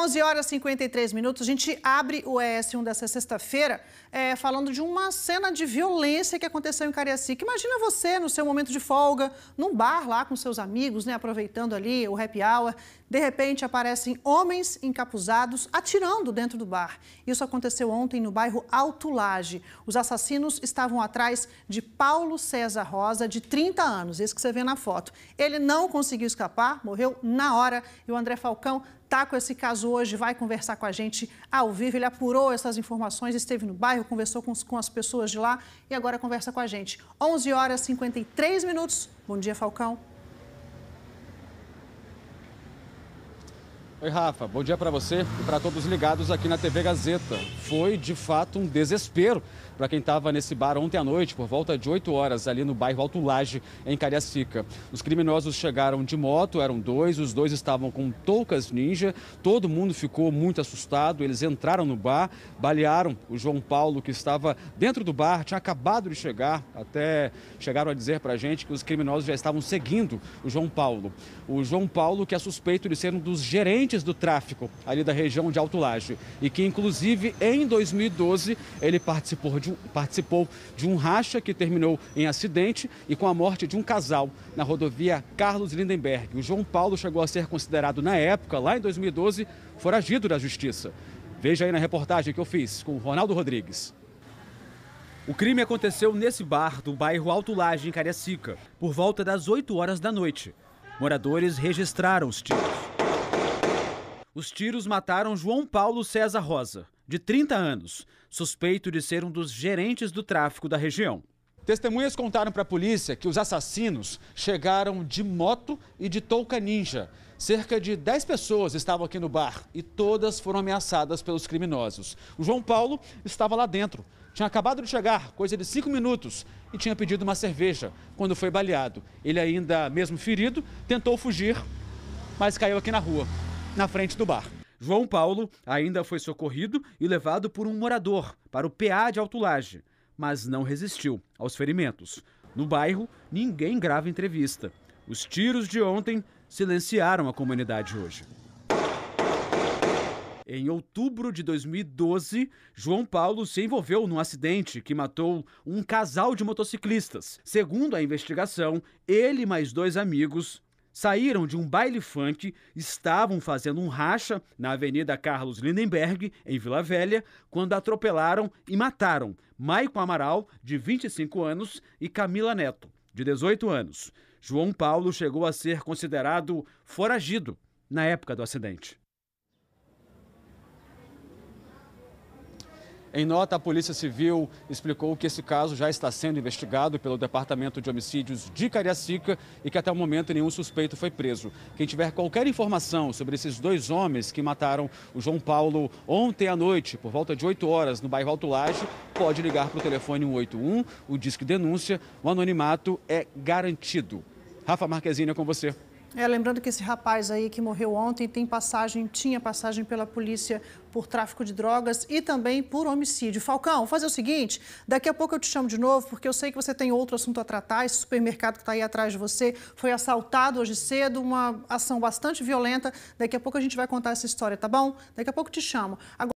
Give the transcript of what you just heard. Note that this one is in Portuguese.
11 horas e 53 minutos, a gente abre o ES1 dessa sexta-feira é, falando de uma cena de violência que aconteceu em Cariacica. Imagina você no seu momento de folga, num bar lá com seus amigos, né, aproveitando ali o happy hour. De repente, aparecem homens encapuzados atirando dentro do bar. Isso aconteceu ontem no bairro Alto Laje. Os assassinos estavam atrás de Paulo César Rosa, de 30 anos, esse que você vê na foto. Ele não conseguiu escapar, morreu na hora. E o André Falcão está com esse caso hoje, vai conversar com a gente ao vivo. Ele apurou essas informações, esteve no bairro, conversou com, com as pessoas de lá e agora conversa com a gente. 11 horas e 53 minutos. Bom dia, Falcão. Oi, Rafa. Bom dia para você e para todos ligados aqui na TV Gazeta. Foi, de fato, um desespero para quem estava nesse bar ontem à noite, por volta de 8 horas, ali no bairro Alto Laje, em Cariacica. Os criminosos chegaram de moto, eram dois, os dois estavam com toucas ninja. Todo mundo ficou muito assustado. Eles entraram no bar, balearam o João Paulo, que estava dentro do bar, tinha acabado de chegar. Até chegaram a dizer para a gente que os criminosos já estavam seguindo o João Paulo. O João Paulo, que é suspeito de ser um dos gerentes agentes do tráfico ali da região de Alto Laje e que, inclusive, em 2012, ele participou de, um, participou de um racha que terminou em acidente e com a morte de um casal na rodovia Carlos Lindenberg. O João Paulo chegou a ser considerado, na época, lá em 2012, foragido da justiça. Veja aí na reportagem que eu fiz com o Ronaldo Rodrigues. O crime aconteceu nesse bar do bairro Alto Laje, em Cariacica, por volta das 8 horas da noite. Moradores registraram os tiros. Os tiros mataram João Paulo César Rosa, de 30 anos, suspeito de ser um dos gerentes do tráfico da região. Testemunhas contaram para a polícia que os assassinos chegaram de moto e de touca ninja. Cerca de 10 pessoas estavam aqui no bar e todas foram ameaçadas pelos criminosos. O João Paulo estava lá dentro. Tinha acabado de chegar, coisa de 5 minutos, e tinha pedido uma cerveja quando foi baleado. Ele, ainda mesmo ferido, tentou fugir, mas caiu aqui na rua na frente do bar. João Paulo ainda foi socorrido e levado por um morador para o PA de Altulage, mas não resistiu aos ferimentos. No bairro, ninguém grava entrevista. Os tiros de ontem silenciaram a comunidade hoje. Em outubro de 2012, João Paulo se envolveu num acidente que matou um casal de motociclistas. Segundo a investigação, ele e mais dois amigos saíram de um baile funk, estavam fazendo um racha na Avenida Carlos Lindenberg, em Vila Velha, quando atropelaram e mataram Maico Amaral, de 25 anos, e Camila Neto, de 18 anos. João Paulo chegou a ser considerado foragido na época do acidente. Em nota, a Polícia Civil explicou que esse caso já está sendo investigado pelo Departamento de Homicídios de Cariacica e que até o momento nenhum suspeito foi preso. Quem tiver qualquer informação sobre esses dois homens que mataram o João Paulo ontem à noite, por volta de 8 horas, no bairro Alto Laje, pode ligar para o telefone 181, o Disque Denúncia. O anonimato é garantido. Rafa Marquezine é com você. É, lembrando que esse rapaz aí que morreu ontem tem passagem, tinha passagem pela polícia por tráfico de drogas e também por homicídio. Falcão, fazer o seguinte, daqui a pouco eu te chamo de novo, porque eu sei que você tem outro assunto a tratar. Esse supermercado que está aí atrás de você foi assaltado hoje cedo, uma ação bastante violenta. Daqui a pouco a gente vai contar essa história, tá bom? Daqui a pouco te chamo. Agora...